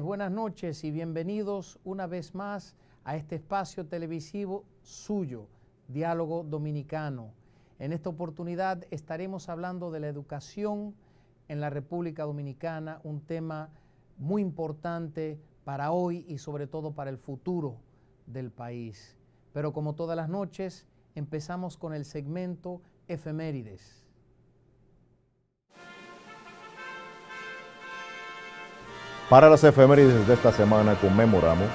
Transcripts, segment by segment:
buenas noches y bienvenidos una vez más a este espacio televisivo suyo, Diálogo Dominicano. En esta oportunidad estaremos hablando de la educación en la República Dominicana, un tema muy importante para hoy y sobre todo para el futuro del país. Pero como todas las noches, empezamos con el segmento efemérides. Para las efemérides de esta semana conmemoramos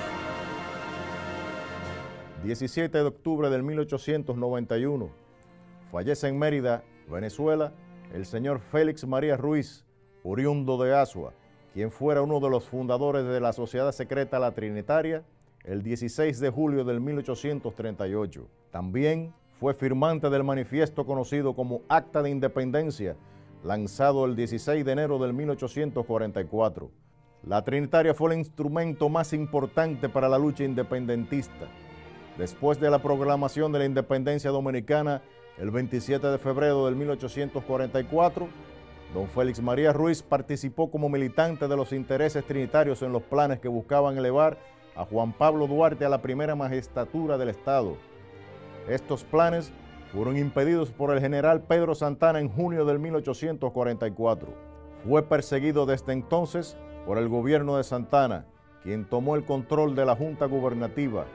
17 de octubre de 1891. Fallece en Mérida, Venezuela, el señor Félix María Ruiz, oriundo de Asua, quien fuera uno de los fundadores de la Sociedad Secreta La Trinitaria el 16 de julio de 1838. También fue firmante del manifiesto conocido como Acta de Independencia, lanzado el 16 de enero de 1844 la Trinitaria fue el instrumento más importante para la lucha independentista. Después de la proclamación de la independencia dominicana el 27 de febrero de 1844, don Félix María Ruiz participó como militante de los intereses trinitarios en los planes que buscaban elevar a Juan Pablo Duarte a la primera magistratura del Estado. Estos planes fueron impedidos por el general Pedro Santana en junio de 1844. Fue perseguido desde entonces por el gobierno de Santana, quien tomó el control de la Junta Gubernativa.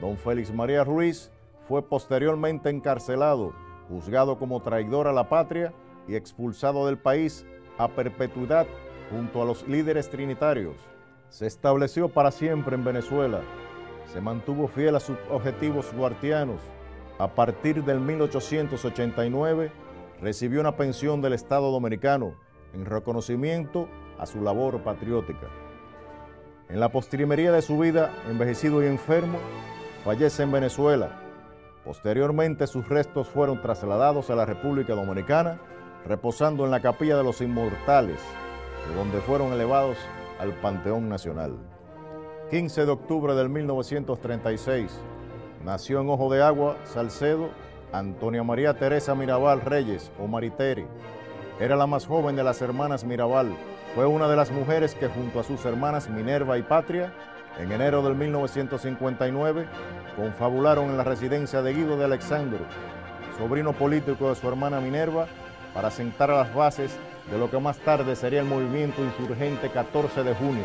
Don Félix María Ruiz fue posteriormente encarcelado, juzgado como traidor a la patria y expulsado del país a perpetuidad junto a los líderes trinitarios. Se estableció para siempre en Venezuela. Se mantuvo fiel a sus objetivos guartianos. A partir del 1889 recibió una pensión del Estado Dominicano en reconocimiento a su labor patriótica. En la postrimería de su vida, envejecido y enfermo, fallece en Venezuela. Posteriormente sus restos fueron trasladados a la República Dominicana, reposando en la Capilla de los Inmortales, de donde fueron elevados al Panteón Nacional. 15 de octubre de 1936, nació en Ojo de Agua, Salcedo, Antonia María Teresa Mirabal Reyes, o Mariteri Era la más joven de las hermanas Mirabal, fue una de las mujeres que junto a sus hermanas Minerva y Patria, en enero del 1959, confabularon en la residencia de Guido de Alexandro, sobrino político de su hermana Minerva, para sentar a las bases de lo que más tarde sería el movimiento insurgente 14 de junio,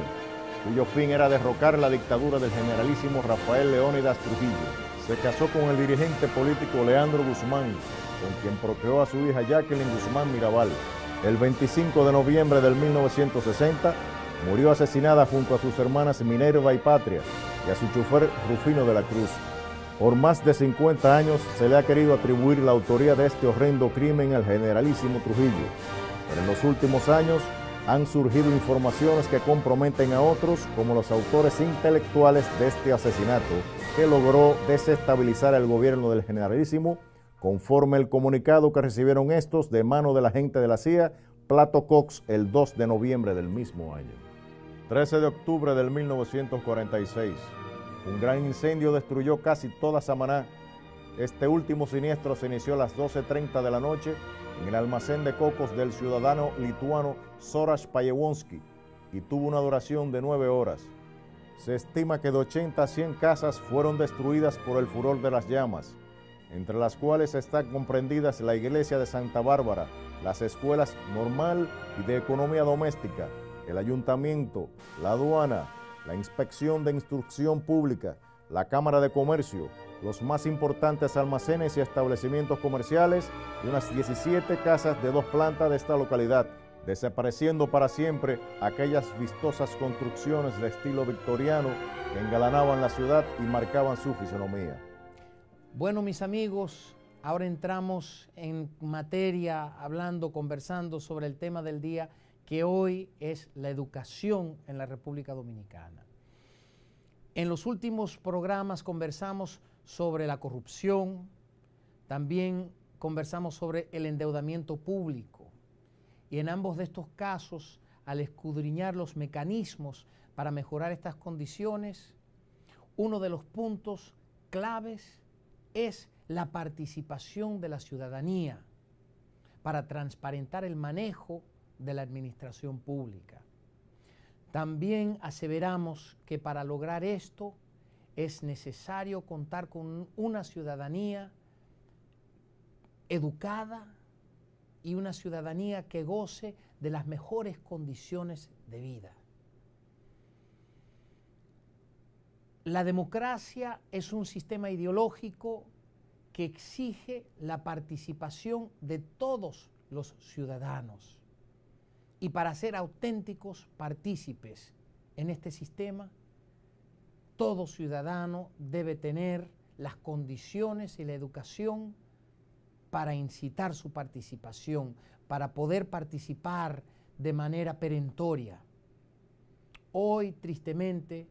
cuyo fin era derrocar la dictadura del generalísimo Rafael Leónidas Trujillo. Se casó con el dirigente político Leandro Guzmán, con quien procreó a su hija Jacqueline Guzmán Mirabal el 25 de noviembre del 1960, murió asesinada junto a sus hermanas Minerva y Patria y a su chofer Rufino de la Cruz. Por más de 50 años se le ha querido atribuir la autoría de este horrendo crimen al generalísimo Trujillo, pero en los últimos años han surgido informaciones que comprometen a otros como los autores intelectuales de este asesinato que logró desestabilizar el gobierno del generalísimo Conforme el comunicado que recibieron estos de mano de la gente de la CIA, Plato Cox el 2 de noviembre del mismo año. 13 de octubre del 1946. Un gran incendio destruyó casi toda Samaná. Este último siniestro se inició a las 12.30 de la noche en el almacén de cocos del ciudadano lituano Soras Payewonski y tuvo una duración de nueve horas. Se estima que de 80 a 100 casas fueron destruidas por el furor de las llamas entre las cuales están comprendidas la Iglesia de Santa Bárbara, las escuelas normal y de economía doméstica, el ayuntamiento, la aduana, la inspección de instrucción pública, la Cámara de Comercio, los más importantes almacenes y establecimientos comerciales y unas 17 casas de dos plantas de esta localidad, desapareciendo para siempre aquellas vistosas construcciones de estilo victoriano que engalanaban la ciudad y marcaban su fisonomía. Bueno, mis amigos, ahora entramos en materia, hablando, conversando sobre el tema del día, que hoy es la educación en la República Dominicana. En los últimos programas conversamos sobre la corrupción, también conversamos sobre el endeudamiento público. Y en ambos de estos casos, al escudriñar los mecanismos para mejorar estas condiciones, uno de los puntos claves es la participación de la ciudadanía para transparentar el manejo de la administración pública. También aseveramos que para lograr esto es necesario contar con una ciudadanía educada y una ciudadanía que goce de las mejores condiciones de vida. La democracia es un sistema ideológico que exige la participación de todos los ciudadanos. Y para ser auténticos partícipes en este sistema, todo ciudadano debe tener las condiciones y la educación para incitar su participación, para poder participar de manera perentoria. Hoy, tristemente,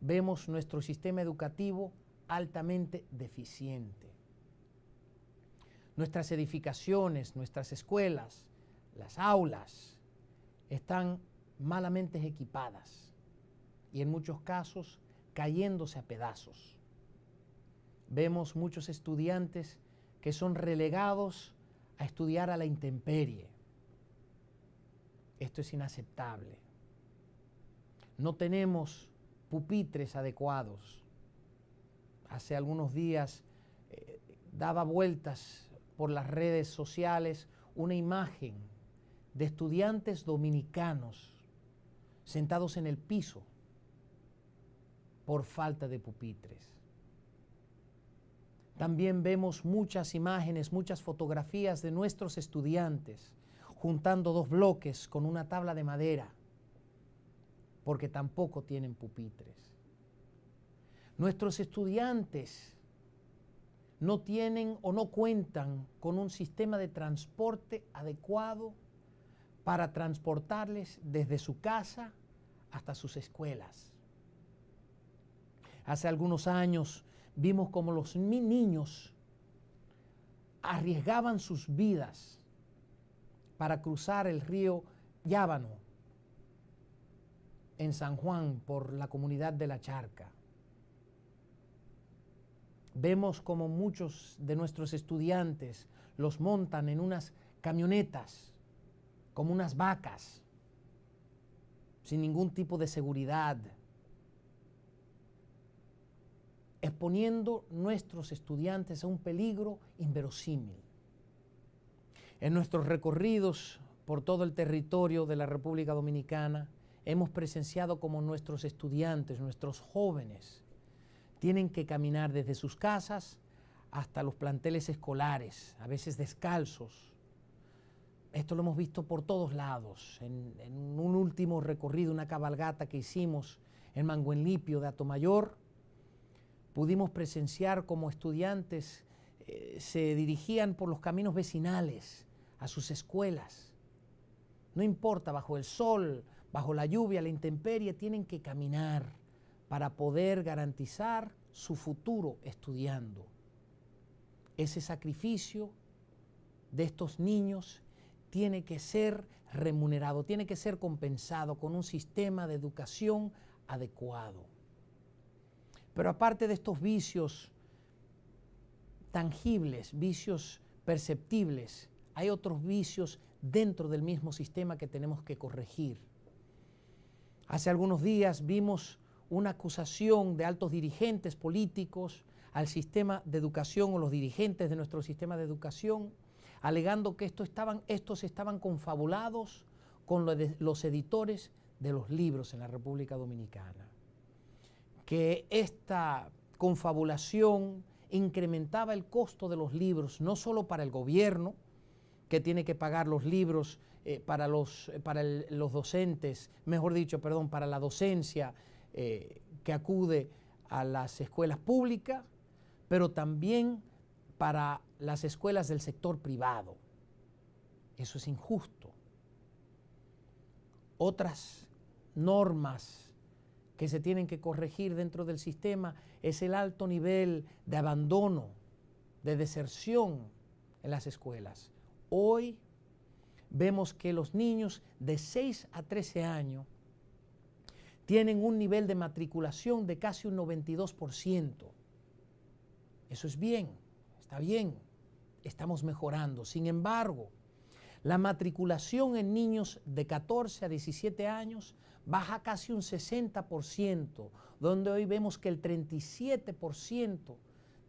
vemos nuestro sistema educativo altamente deficiente. Nuestras edificaciones, nuestras escuelas, las aulas están malamente equipadas y en muchos casos cayéndose a pedazos. Vemos muchos estudiantes que son relegados a estudiar a la intemperie. Esto es inaceptable. No tenemos pupitres adecuados. Hace algunos días eh, daba vueltas por las redes sociales una imagen de estudiantes dominicanos sentados en el piso por falta de pupitres. También vemos muchas imágenes, muchas fotografías de nuestros estudiantes juntando dos bloques con una tabla de madera porque tampoco tienen pupitres. Nuestros estudiantes no tienen o no cuentan con un sistema de transporte adecuado para transportarles desde su casa hasta sus escuelas. Hace algunos años vimos como los niños arriesgaban sus vidas para cruzar el río Llábano en San Juan por la comunidad de la Charca. Vemos como muchos de nuestros estudiantes los montan en unas camionetas, como unas vacas, sin ningún tipo de seguridad, exponiendo nuestros estudiantes a un peligro inverosímil. En nuestros recorridos por todo el territorio de la República Dominicana, Hemos presenciado como nuestros estudiantes, nuestros jóvenes, tienen que caminar desde sus casas hasta los planteles escolares, a veces descalzos. Esto lo hemos visto por todos lados. En, un último recorrido, una cabalgata que hicimos en Manguenlipio de Atomayor, pudimos presenciar como estudiantes eh, se dirigían por los caminos vecinales a sus escuelas. No importa, bajo el sol, bajo la lluvia, la intemperie, tienen que caminar para poder garantizar su futuro estudiando. Ese sacrificio de estos niños tiene que ser remunerado, tiene que ser compensado con un sistema de educación adecuado. Pero aparte de estos vicios tangibles, vicios perceptibles, hay otros vicios dentro del mismo sistema que tenemos que corregir. Hace algunos días vimos una acusación de altos dirigentes políticos al sistema de educación o los dirigentes de nuestro sistema de educación, alegando que estaban, estos estaban confabulados con los editores de los libros en la República Dominicana, que esta confabulación incrementaba el costo de los libros, no solo para el gobierno, que tiene que pagar los libros eh, para, los, eh, para los docentes, mejor dicho, perdón, para la docencia eh, que acude a las escuelas públicas, pero también para las escuelas del sector privado. Eso es injusto. Otras normas que se tienen que corregir dentro del sistema es el alto nivel de abandono, de deserción en las escuelas. Hoy vemos que los niños de 6 a 13 años tienen un nivel de matriculación de casi un 92%. Eso es bien, está bien, estamos mejorando. Sin embargo, la matriculación en niños de 14 a 17 años baja casi un 60%, donde hoy vemos que el 37%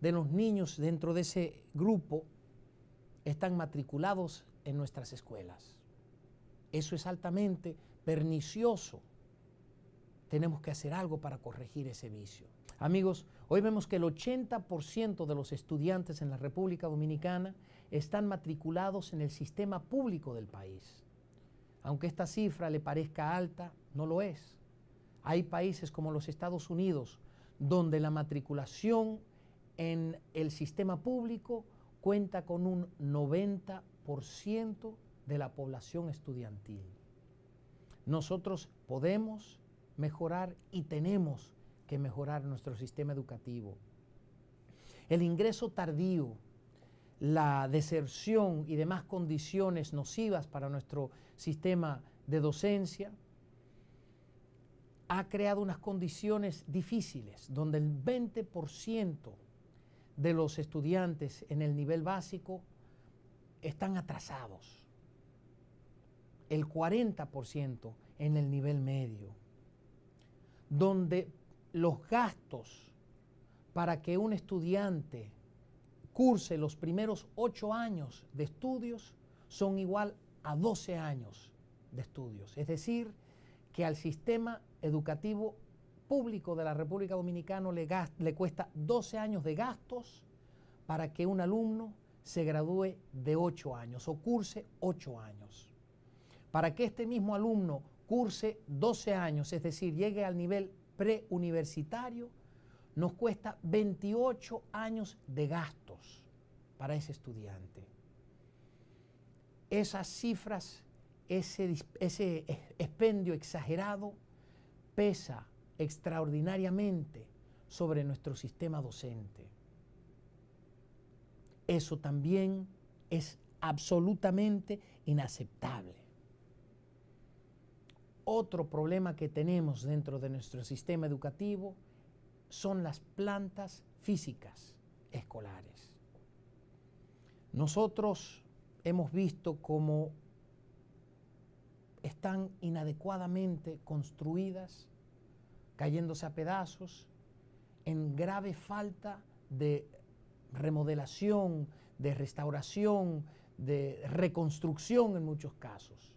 de los niños dentro de ese grupo están matriculados en nuestras escuelas. Eso es altamente pernicioso. Tenemos que hacer algo para corregir ese vicio. Amigos, hoy vemos que el 80% de los estudiantes en la República Dominicana están matriculados en el sistema público del país. Aunque esta cifra le parezca alta, no lo es. Hay países como los Estados Unidos donde la matriculación en el sistema público cuenta con un 90% de la población estudiantil. Nosotros podemos mejorar y tenemos que mejorar nuestro sistema educativo. El ingreso tardío, la deserción y demás condiciones nocivas para nuestro sistema de docencia ha creado unas condiciones difíciles donde el 20% de los estudiantes en el nivel básico están atrasados. El 40% en el nivel medio, donde los gastos para que un estudiante curse los primeros 8 años de estudios son igual a 12 años de estudios. Es decir, que al sistema educativo público de la República Dominicana le, cuesta 12 años de gastos para que un alumno se gradúe de 8 años o curse 8 años. Para que este mismo alumno curse 12 años, es decir, llegue al nivel preuniversitario, nos cuesta 28 años de gastos para ese estudiante. Esas cifras, ese, ese expendio exagerado pesa extraordinariamente sobre nuestro sistema docente. Eso también es absolutamente inaceptable. Otro problema que tenemos dentro de nuestro sistema educativo son las plantas físicas escolares. Nosotros hemos visto cómo están inadecuadamente construidas cayéndose a pedazos, en grave falta de remodelación, de restauración, de reconstrucción en muchos casos.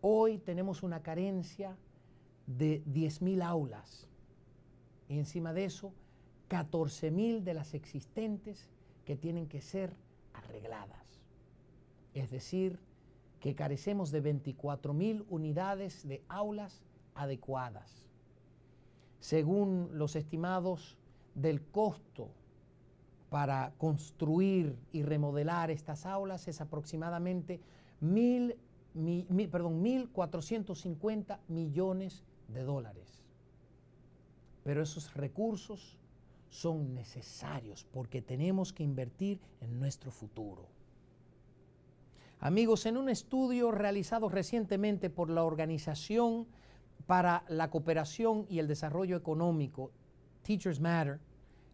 Hoy tenemos una carencia de 10.000 aulas y encima de eso 14.000 de las existentes que tienen que ser arregladas. Es decir, que carecemos de 24.000 unidades de aulas adecuadas según los estimados del costo para construir y remodelar estas aulas es aproximadamente 1.450 millones de dólares. Pero esos recursos son necesarios porque tenemos que invertir en nuestro futuro. Amigos, en un estudio realizado recientemente por la organización para la cooperación y el desarrollo económico, Teachers Matter,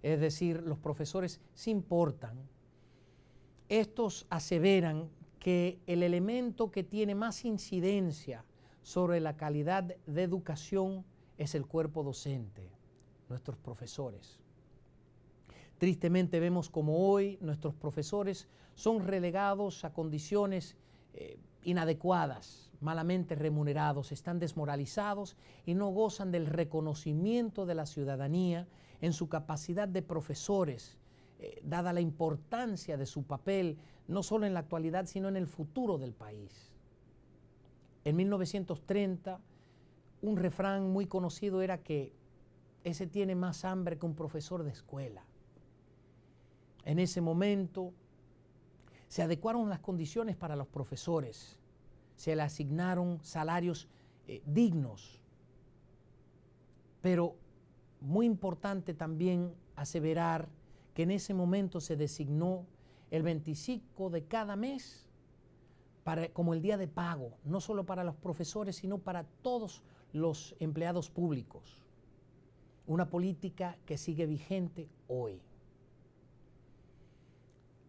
es decir, los profesores se importan, estos aseveran que el elemento que tiene más incidencia sobre la calidad de educación es el cuerpo docente, nuestros profesores. Tristemente vemos como hoy nuestros profesores son relegados a condiciones eh, inadecuadas malamente remunerados, están desmoralizados y no gozan del reconocimiento de la ciudadanía en su capacidad de profesores, eh, dada la importancia de su papel, no solo en la actualidad, sino en el futuro del país. En 1930, un refrán muy conocido era que ese tiene más hambre que un profesor de escuela. En ese momento, se adecuaron las condiciones para los profesores se le asignaron salarios eh, dignos. Pero muy importante también aseverar que en ese momento se designó el 25 de cada mes como el día de pago, no solo para los profesores, sino para todos los empleados públicos. Una política que sigue vigente hoy.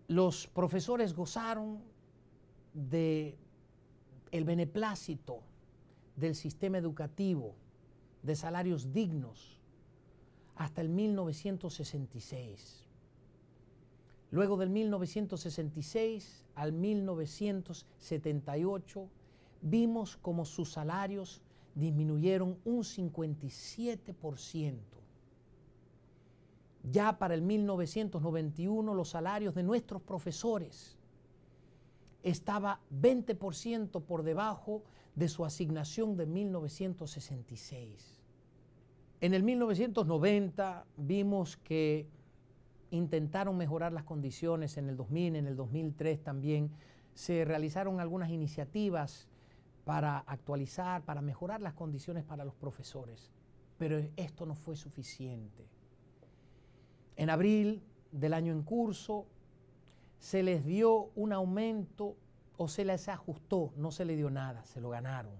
Los profesores gozaron de el beneplácito del sistema educativo, de salarios dignos, hasta el 1966. Luego del 1966 al 1978 vimos como sus salarios disminuyeron un 57%. Ya para el 1991 los salarios de nuestros profesores estaba 20% por debajo de su asignación de 1966. En el 1990 vimos que intentaron mejorar las condiciones, en el 2000, en el 2003 también se realizaron algunas iniciativas para actualizar, para mejorar las condiciones para los profesores, pero esto no fue suficiente. En abril del año en curso, se les dio un aumento o se les ajustó, no se les dio nada, se lo ganaron.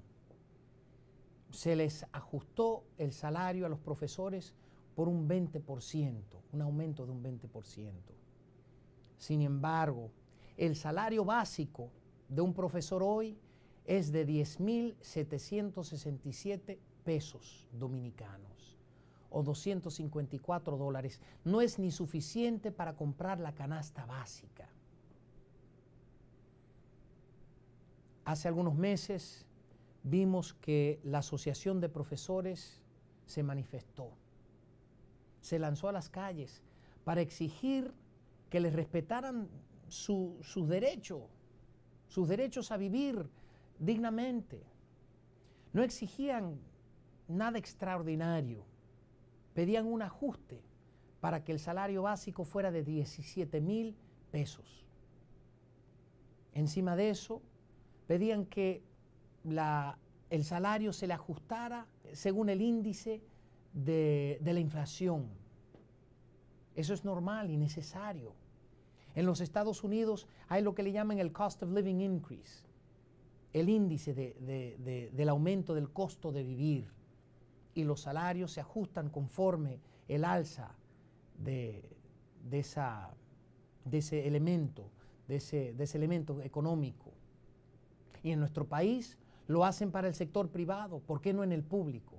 Se les ajustó el salario a los profesores por un 20%, un aumento de un 20%. Sin embargo, el salario básico de un profesor hoy es de 10.767 pesos dominicanos o 254 dólares no es ni suficiente para comprar la canasta básica. Hace algunos meses vimos que la Asociación de Profesores se manifestó, se lanzó a las calles para exigir que les respetaran sus su derechos, sus derechos a vivir dignamente. No exigían nada extraordinario, pedían un ajuste para que el salario básico fuera de 17 mil pesos. Encima de eso, pedían que la, el salario se le ajustara según el índice de, la inflación. Eso es normal y necesario. En los Estados Unidos hay lo que le llaman el cost of living increase, el índice del aumento del costo de vivir y los salarios se ajustan conforme el alza de, esa, de ese elemento, de ese, ese elemento económico. Y en nuestro país lo hacen para el sector privado, ¿por qué no en el público?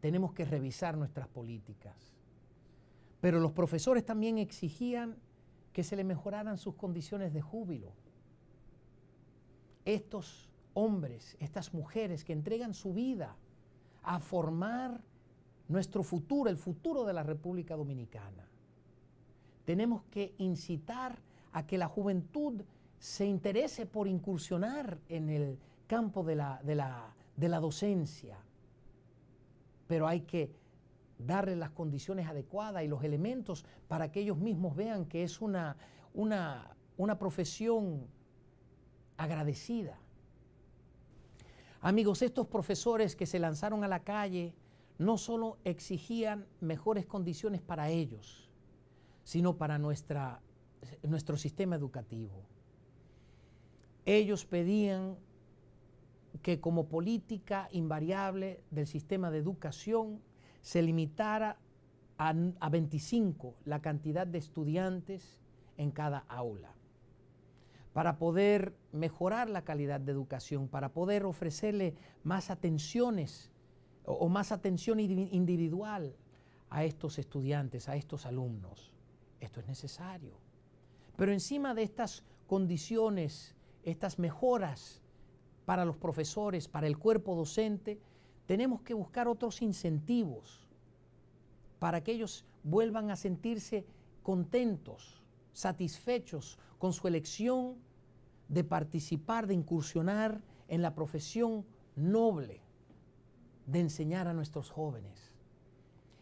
Tenemos que revisar nuestras políticas. Pero los profesores también exigían que se le mejoraran sus condiciones de júbilo. Estos hombres, estas mujeres que entregan su vida a formar nuestro futuro, el futuro de la República Dominicana. Tenemos que incitar a que la juventud se interese por incursionar en el campo de la, docencia, pero hay que darle las condiciones adecuadas y los elementos para que ellos mismos vean que es una, una profesión agradecida Amigos, estos profesores que se lanzaron a la calle no solo exigían mejores condiciones para ellos, sino para nuestra, nuestro sistema educativo. Ellos pedían que como política invariable del sistema de educación se limitara a, a 25 la cantidad de estudiantes en cada aula para poder mejorar la calidad de educación, para poder ofrecerle más atenciones o, más atención individual a estos estudiantes, a estos alumnos. Esto es necesario. Pero encima de estas condiciones, estas mejoras para los profesores, para el cuerpo docente, tenemos que buscar otros incentivos para que ellos vuelvan a sentirse contentos, satisfechos con su elección de participar, de incursionar en la profesión noble de enseñar a nuestros jóvenes.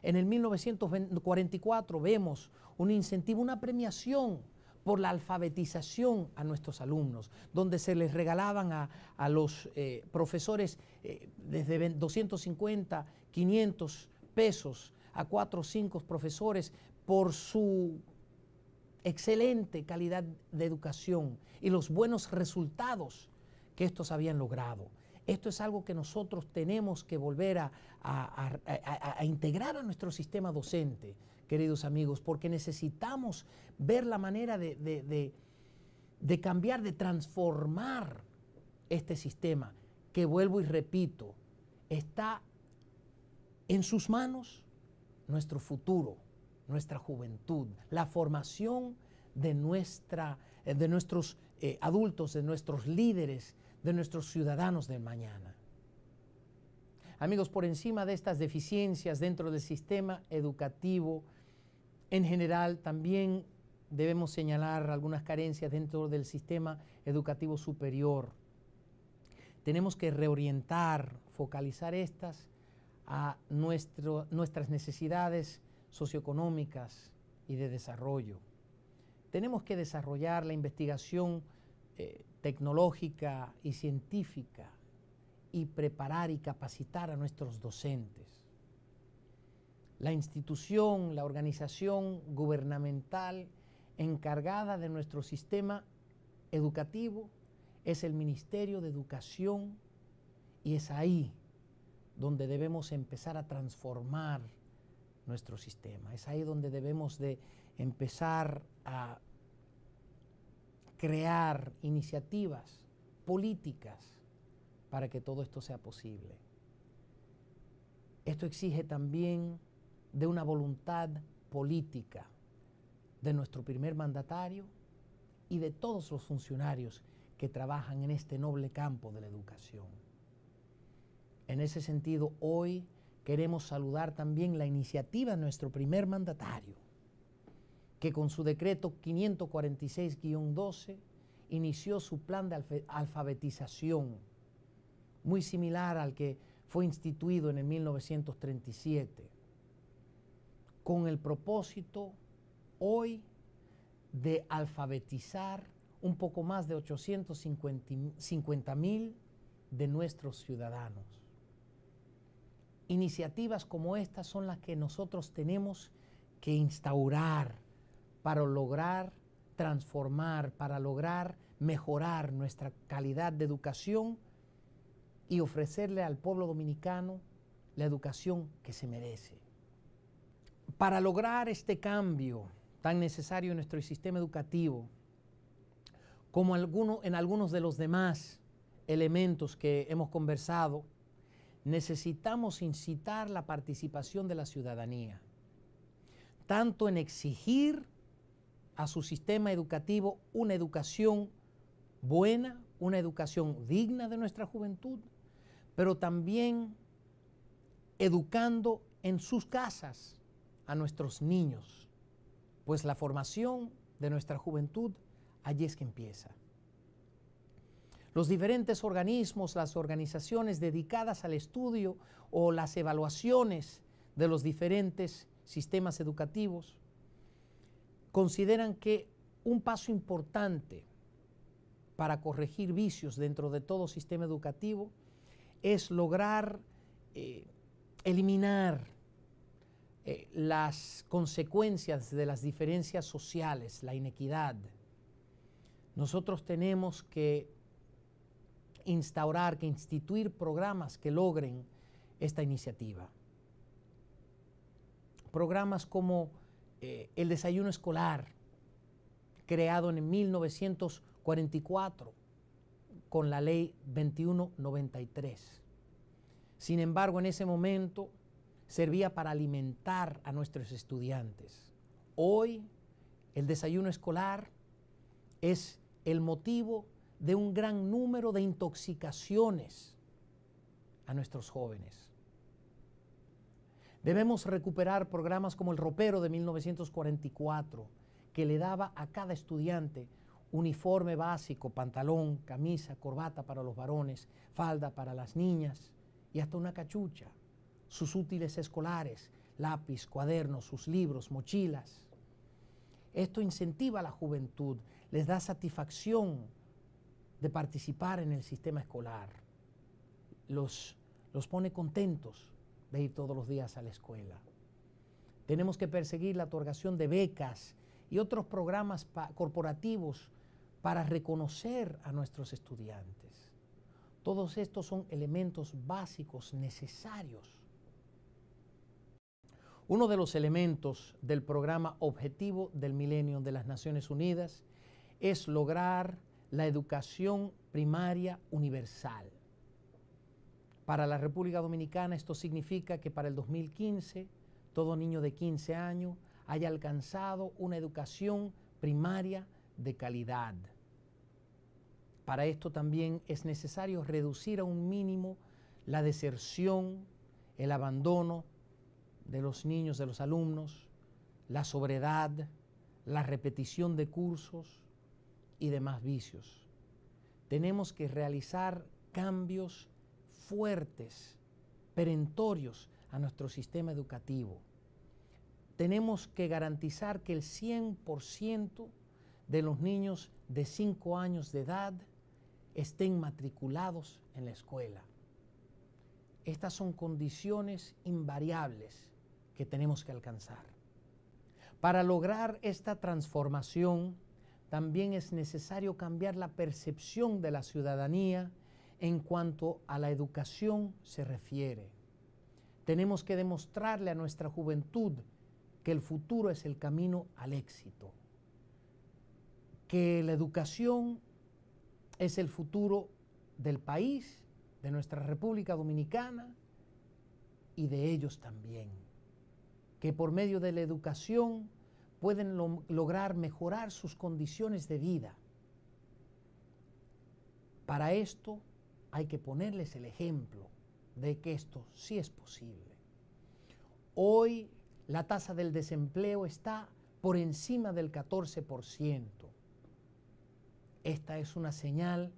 En el 1944 vemos un incentivo, una premiación por la alfabetización a nuestros alumnos, donde se les regalaban a, los eh, profesores eh, desde 250, 500 pesos a cuatro o cinco profesores por su excelente calidad de educación y los buenos resultados que estos habían logrado. Esto es algo que nosotros tenemos que volver a, integrar a nuestro sistema docente, queridos amigos, porque necesitamos ver la manera de cambiar, de transformar este sistema, que vuelvo y repito, está en sus manos nuestro futuro nuestra juventud, la formación de, nuestra, eh, de nuestros eh, adultos, de nuestros líderes, de nuestros ciudadanos del mañana. Amigos, por encima de estas deficiencias dentro del sistema educativo en general, también debemos señalar algunas carencias dentro del sistema educativo superior. Tenemos que reorientar, focalizar estas a nuestras necesidades socioeconómicas y de desarrollo. Tenemos que desarrollar la investigación eh, tecnológica y científica y preparar y capacitar a nuestros docentes. La institución, la organización gubernamental encargada de nuestro sistema educativo es el Ministerio de Educación y es ahí donde debemos empezar a transformar nuestro sistema. Es ahí donde debemos de empezar a crear iniciativas políticas para que todo esto sea posible. Esto exige también de una voluntad política de nuestro primer mandatario y de todos los funcionarios que trabajan en este noble campo de la educación. En ese sentido, hoy queremos saludar también la iniciativa de nuestro primer mandatario, que con su decreto 546-12 inició su plan de alfabetización, muy similar al que fue instituido en el 1937, con el propósito hoy de alfabetizar un poco más de 850 mil de nuestros ciudadanos Iniciativas como estas son las que nosotros tenemos que instaurar para lograr transformar, para lograr mejorar nuestra calidad de educación y ofrecerle al pueblo dominicano la educación que se merece. Para lograr este cambio tan necesario en nuestro sistema educativo, como en algunos de los demás elementos que hemos conversado, necesitamos incitar la participación de la ciudadanía, tanto en exigir a su sistema educativo una educación buena, una educación digna de nuestra juventud, pero también educando en sus casas a nuestros niños, pues la formación de nuestra juventud allí es que empieza. Los diferentes organismos, las organizaciones dedicadas al estudio o las evaluaciones de los diferentes sistemas educativos consideran que un paso importante para corregir vicios dentro de todo sistema educativo es lograr eh, eliminar eh, las consecuencias de las diferencias sociales, la inequidad. Nosotros tenemos que instaurar, que instituir programas que logren esta iniciativa. Programas como eh, el desayuno escolar, creado en 1944 con la ley 2193. Sin embargo, en ese momento servía para alimentar a nuestros estudiantes. Hoy el desayuno escolar es el motivo de un gran número de intoxicaciones a nuestros jóvenes. Debemos recuperar programas como el ropero de 1944, que le daba a cada estudiante uniforme básico, pantalón, camisa, corbata para los varones, falda para las niñas y hasta una cachucha, sus útiles escolares, lápiz, cuadernos, sus libros, mochilas. Esto incentiva a la juventud, les da satisfacción de participar en el sistema escolar. Los, los pone contentos de ir todos los días a la escuela. Tenemos que perseguir la otorgación de becas y otros programas corporativos para reconocer a nuestros estudiantes. Todos estos son elementos básicos necesarios. Uno de los elementos del programa objetivo del milenio de las Naciones Unidas es lograr la educación primaria universal. Para la República Dominicana esto significa que para el 2015 todo niño de 15 años haya alcanzado una educación primaria de calidad. Para esto también es necesario reducir a un mínimo la deserción, el abandono de los niños, de los alumnos, la sobredad, la repetición de cursos, y demás vicios. Tenemos que realizar cambios fuertes, perentorios a nuestro sistema educativo. Tenemos que garantizar que el 100% de los niños de 5 años de edad estén matriculados en la escuela. Estas son condiciones invariables que tenemos que alcanzar. Para lograr esta transformación, también es necesario cambiar la percepción de la ciudadanía en cuanto a la educación se refiere. Tenemos que demostrarle a nuestra juventud que el futuro es el camino al éxito, que la educación es el futuro del país, de nuestra República Dominicana y de ellos también, que por medio de la educación pueden lograr mejorar sus condiciones de vida. Para esto hay que ponerles el ejemplo de que esto sí es posible. Hoy la tasa del desempleo está por encima del 14%. Esta es una señal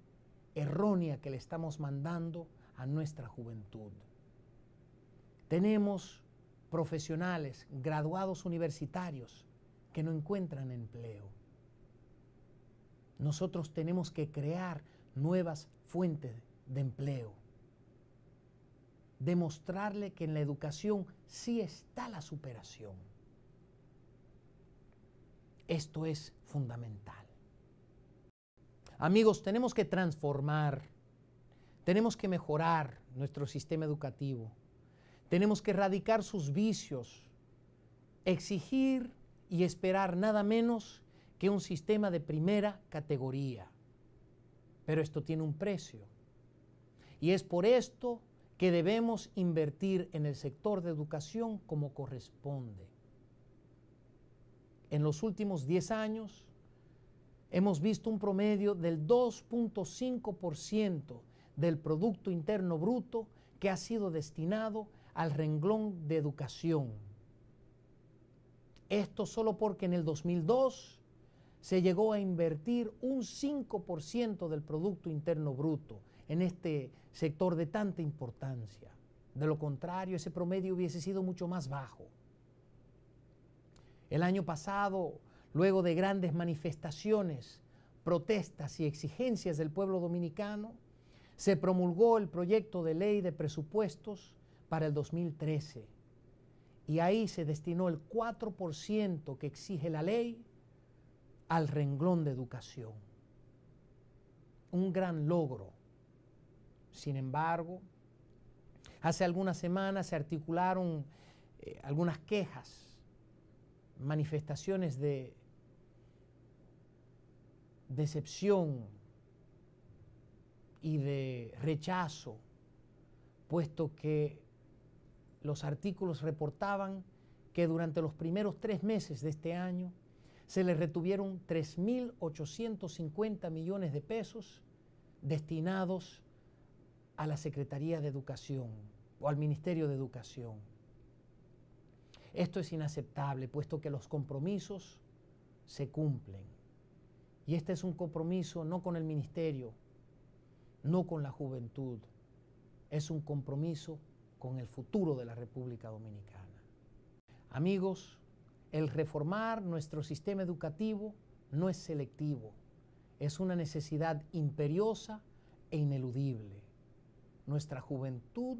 errónea que le estamos mandando a nuestra juventud. Tenemos profesionales, graduados universitarios, no encuentran empleo. Nosotros tenemos que crear nuevas fuentes de empleo. Demostrarle que en la educación sí está la superación. Esto es fundamental. Amigos, tenemos que transformar, tenemos que mejorar nuestro sistema educativo, tenemos que erradicar sus vicios, exigir y esperar nada menos que un sistema de primera categoría. Pero esto tiene un precio. Y es por esto que debemos invertir en el sector de educación como corresponde. En los últimos 10 años hemos visto un promedio del 2.5% del Producto Interno Bruto que ha sido destinado al renglón de educación esto solo porque en el 2002 se llegó a invertir un 5% del Producto Interno Bruto en este sector de tanta importancia. De lo contrario, ese promedio hubiese sido mucho más bajo. El año pasado, luego de grandes manifestaciones, protestas y exigencias del pueblo dominicano, se promulgó el proyecto de ley de presupuestos para el 2013 y ahí se destinó el 4% que exige la ley al renglón de educación. Un gran logro. Sin embargo, hace algunas semanas se articularon eh, algunas quejas, manifestaciones de decepción y de rechazo, puesto que los artículos reportaban que durante los primeros tres meses de este año se le retuvieron 3.850 millones de pesos destinados a la Secretaría de Educación o al Ministerio de Educación. Esto es inaceptable, puesto que los compromisos se cumplen. Y este es un compromiso no con el ministerio, no con la juventud, es un compromiso con el futuro de la República Dominicana. Amigos, el reformar nuestro sistema educativo no es selectivo, es una necesidad imperiosa e ineludible. Nuestra juventud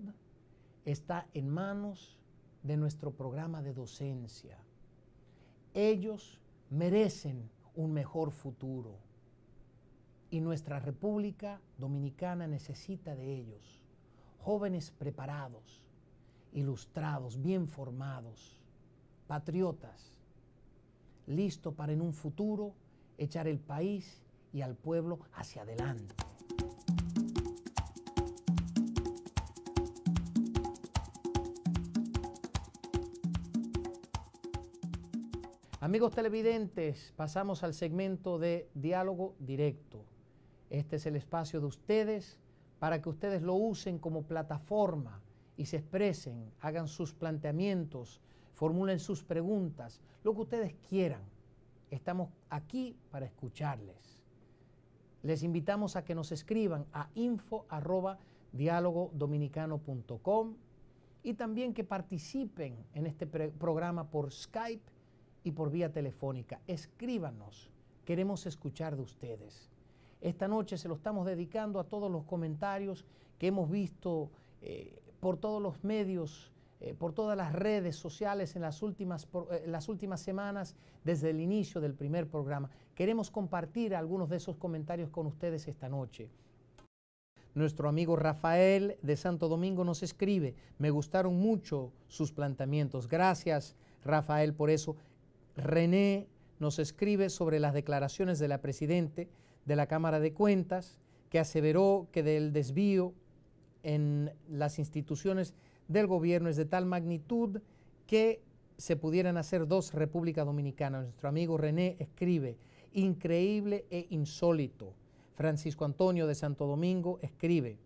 está en manos de nuestro programa de docencia. Ellos merecen un mejor futuro y nuestra República Dominicana necesita de ellos jóvenes preparados, ilustrados, bien formados, patriotas, listos para en un futuro echar el país y al pueblo hacia adelante. Amigos televidentes, pasamos al segmento de diálogo directo. Este es el espacio de ustedes para que ustedes lo usen como plataforma y se expresen, hagan sus planteamientos, formulen sus preguntas, lo que ustedes quieran. Estamos aquí para escucharles. Les invitamos a que nos escriban a info y también que participen en este programa por Skype y por vía telefónica. Escríbanos, queremos escuchar de ustedes. Esta noche se lo estamos dedicando a todos los comentarios que hemos visto eh, por todos los medios, eh, por todas las redes sociales en las, últimas, eh, las últimas semanas desde el inicio del primer programa. Queremos compartir algunos de esos comentarios con ustedes esta noche. Nuestro amigo Rafael de Santo Domingo nos escribe, me gustaron mucho sus planteamientos. Gracias Rafael por eso. René nos escribe sobre las declaraciones de la Presidente de la Cámara de Cuentas, que aseveró que del desvío en las instituciones del gobierno es de tal magnitud que se pudieran hacer dos repúblicas dominicanas. Nuestro amigo René escribe, increíble e insólito. Francisco Antonio de Santo Domingo escribe,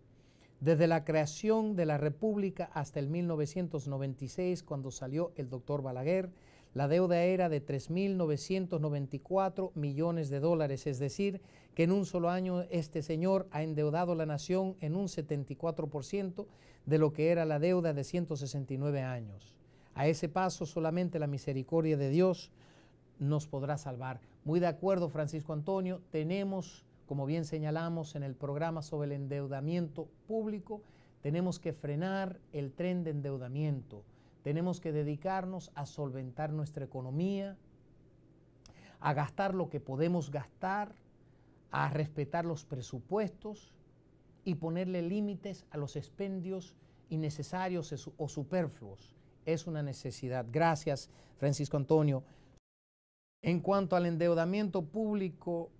desde la creación de la República hasta el 1996, cuando salió el doctor Balaguer, la deuda era de 3.994 millones de dólares, es decir, que en un solo año este señor ha endeudado la nación en un 74% de lo que era la deuda de 169 años. A ese paso solamente la misericordia de Dios nos podrá salvar. Muy de acuerdo, Francisco Antonio, tenemos, como bien señalamos en el programa sobre el endeudamiento público, tenemos que frenar el tren de endeudamiento. Tenemos que dedicarnos a solventar nuestra economía, a gastar lo que podemos gastar, a respetar los presupuestos y ponerle límites a los expendios innecesarios o superfluos. Es una necesidad. Gracias, Francisco Antonio. En cuanto al endeudamiento público,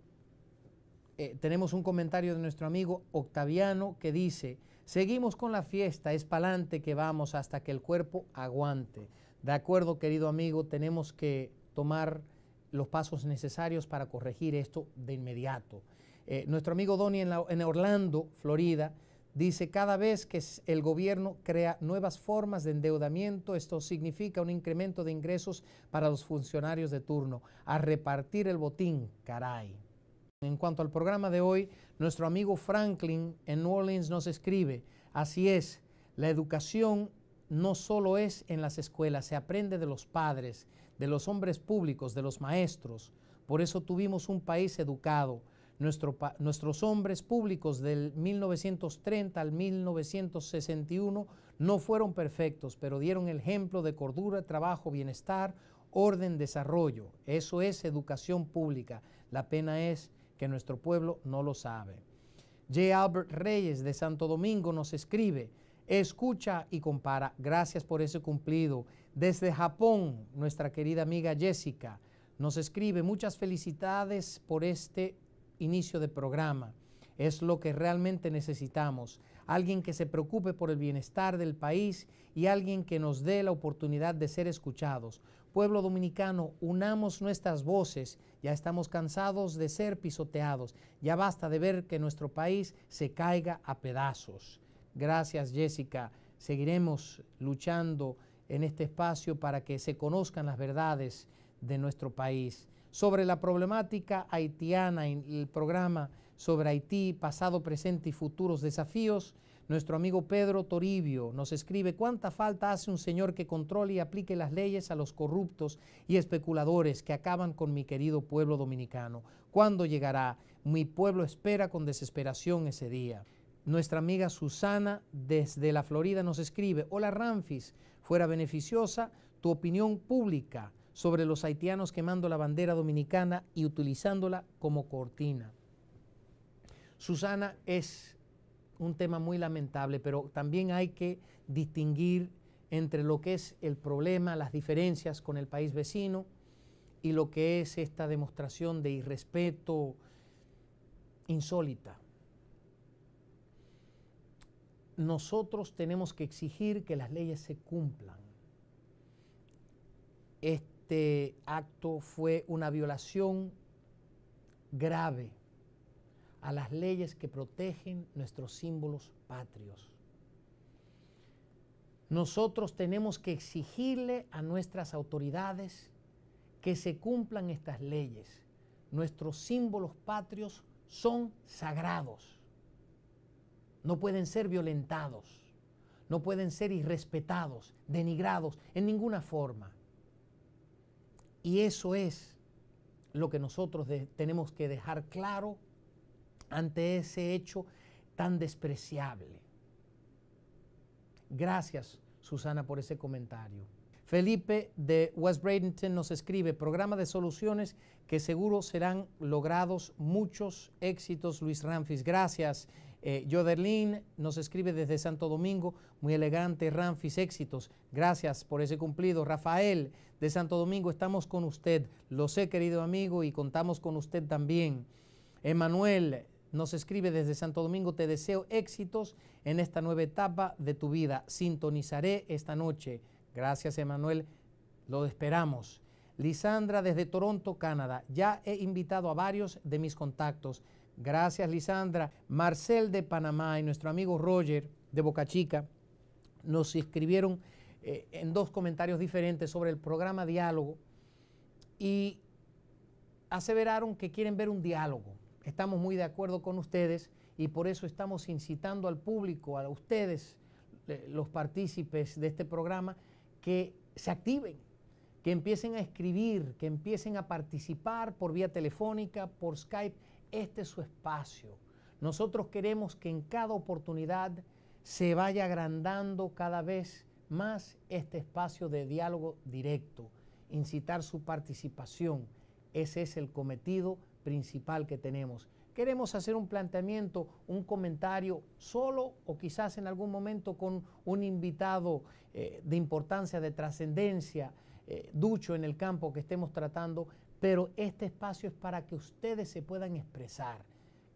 eh, tenemos un comentario de nuestro amigo Octaviano que dice, Seguimos con la fiesta, es pa'lante que vamos hasta que el cuerpo aguante. De acuerdo, querido amigo, tenemos que tomar los pasos necesarios para corregir esto de inmediato. Eh, nuestro amigo Donnie en Orlando, Florida, dice, cada vez que el gobierno crea nuevas formas de endeudamiento, esto significa un incremento de ingresos para los funcionarios de turno, a repartir el botín, caray. En cuanto al programa de hoy, nuestro amigo Franklin en New Orleans nos escribe, así es, la educación no solo es en las escuelas, se aprende de los padres, de los hombres públicos, de los maestros. Por eso tuvimos un país educado. nuestros hombres públicos del 1930 al 1961 no fueron perfectos, pero dieron el ejemplo de cordura, trabajo, bienestar, orden, desarrollo. Eso es educación pública. La pena es nuestro pueblo no lo sabe. J. Albert Reyes de Santo Domingo nos escribe, escucha y compara. Gracias por ese cumplido. Desde Japón, nuestra querida amiga Jessica nos escribe, muchas felicidades por este inicio de programa. Es lo que realmente necesitamos alguien que se preocupe por el bienestar del país y alguien que nos dé la oportunidad de ser escuchados. Pueblo dominicano, unamos nuestras voces, ya estamos cansados de ser pisoteados, ya basta de ver que nuestro país se caiga a pedazos. Gracias Jessica, seguiremos luchando en este espacio para que se conozcan las verdades de nuestro país. Sobre la problemática haitiana, en el programa sobre Haití, pasado, presente y futuros desafíos. Nuestro amigo Pedro Toribio nos escribe, ¿cuánta falta hace un señor que controle y aplique las leyes a los corruptos y especuladores que acaban con mi querido pueblo dominicano? ¿Cuándo llegará? Mi pueblo espera con desesperación ese día. Nuestra amiga Susana desde la Florida nos escribe, hola Ramfis, fuera beneficiosa tu opinión pública sobre los haitianos quemando la bandera dominicana y utilizándola como cortina. Susana, es un tema muy lamentable, pero también hay que distinguir entre lo que es el problema, las diferencias con el país vecino y lo que es esta demostración de irrespeto insólita. Nosotros tenemos que exigir que las leyes se cumplan. Este acto fue una violación grave a las leyes que protegen nuestros símbolos patrios. Nosotros tenemos que exigirle a nuestras autoridades que se cumplan estas leyes. Nuestros símbolos patrios son sagrados. No pueden ser violentados, no pueden ser irrespetados, denigrados en ninguna forma. Y eso es lo que nosotros tenemos que dejar claro ante ese hecho tan despreciable. Gracias, Susana, por ese comentario. Felipe de West Bradenton nos escribe, programa de soluciones que seguro serán logrados muchos éxitos, Luis Ramfis. Gracias. Eh, Joderlin nos escribe desde Santo Domingo, muy elegante, Ramfis, éxitos. Gracias por ese cumplido. Rafael de Santo Domingo, estamos con usted. Lo sé, querido amigo, y contamos con usted también. Emanuel nos escribe desde Santo Domingo, te deseo éxitos en esta nueva etapa de tu vida. Sintonizaré esta noche. Gracias, Emanuel. Lo esperamos. Lisandra desde Toronto, Canadá. Ya he invitado a varios de mis contactos. Gracias, Lisandra. Marcel de Panamá y nuestro amigo Roger de Boca Chica nos escribieron eh, en dos comentarios diferentes sobre el programa Diálogo y aseveraron que quieren ver un diálogo estamos muy de acuerdo con ustedes y por eso estamos incitando al público, a ustedes, los partícipes de este programa, que se activen, que empiecen a escribir, que empiecen a participar por vía telefónica, por Skype. Este es su espacio. Nosotros queremos que en cada oportunidad se vaya agrandando cada vez más este espacio de diálogo directo, incitar su participación. Ese es el cometido principal que tenemos. Queremos hacer un planteamiento, un comentario solo o quizás en algún momento con un invitado eh, de importancia, de trascendencia, eh, ducho en el campo que estemos tratando, pero este espacio es para que ustedes se puedan expresar,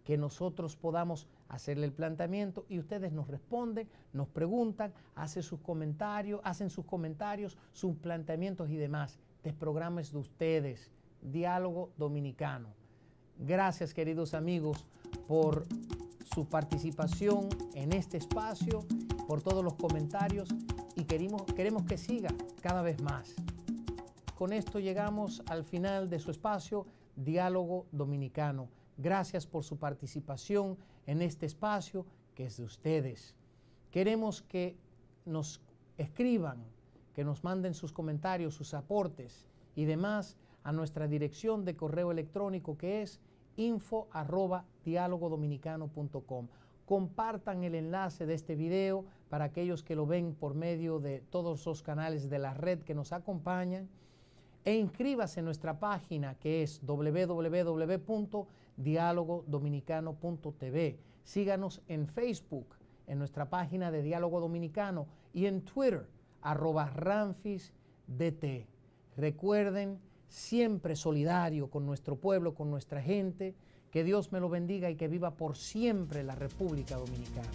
que nosotros podamos hacerle el planteamiento y ustedes nos responden, nos preguntan, hacen sus comentarios, hacen sus comentarios, sus planteamientos y demás. Este de ustedes, Diálogo Dominicano. Gracias queridos amigos por su participación en este espacio, por todos los comentarios y queremos, queremos que siga cada vez más. Con esto llegamos al final de su espacio, Diálogo Dominicano. Gracias por su participación en este espacio que es de ustedes. Queremos que nos escriban, que nos manden sus comentarios, sus aportes y demás a nuestra dirección de correo electrónico que es info arroba Compartan el enlace de este video para aquellos que lo ven por medio de todos los canales de la red que nos acompañan e inscríbase en nuestra página que es www.dialogodominicano.tv. Síganos en Facebook, en nuestra página de Diálogo Dominicano y en Twitter, arroba ranfisdt. Recuerden siempre solidario con nuestro pueblo, con nuestra gente. Que Dios me lo bendiga y que viva por siempre la República Dominicana.